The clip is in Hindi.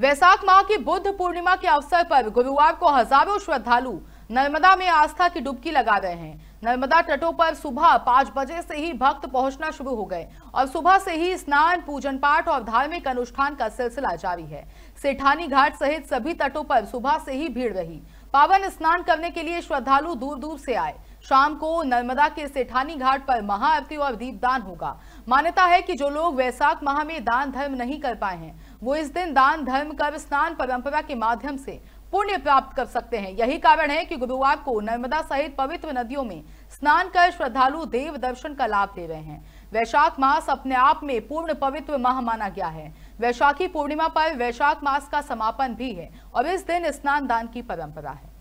वैशाख माह की बुद्ध पूर्णिमा के अवसर पर गुरुवार को हजारों श्रद्धालु नर्मदा में आस्था की डुबकी लगा रहे हैं नर्मदा तटों पर सुबह पांच बजे से ही भक्त पहुंचना शुरू हो गए और सुबह से ही स्नान पूजन पाठ और धार्मिक अनुष्ठान का सिलसिला जारी है सेठानी घाट सहित सभी तटों पर सुबह से ही भीड़ रही पावन स्नान करने के लिए श्रद्धालु दूर दूर से आए शाम को नर्मदा के सेठानी घाट पर महाआरती और दीपदान होगा मान्यता है कि जो लोग वैसाख माह में दान धर्म नहीं कर पाए हैं वो इस दिन दान धर्म कर स्नान परंपरा के माध्यम से पुण्य प्राप्त कर सकते हैं यही कारण है कि गुरुवार को नर्मदा सहित पवित्र नदियों में स्नान कर श्रद्धालु देव दर्शन का लाभ ले रहे हैं वैशाख मास अपने आप में पूर्ण पवित्र माह माना गया है वैशाखी पूर्णिमा पर वैशाख मास का समापन भी है और इस दिन स्नान दान की परंपरा है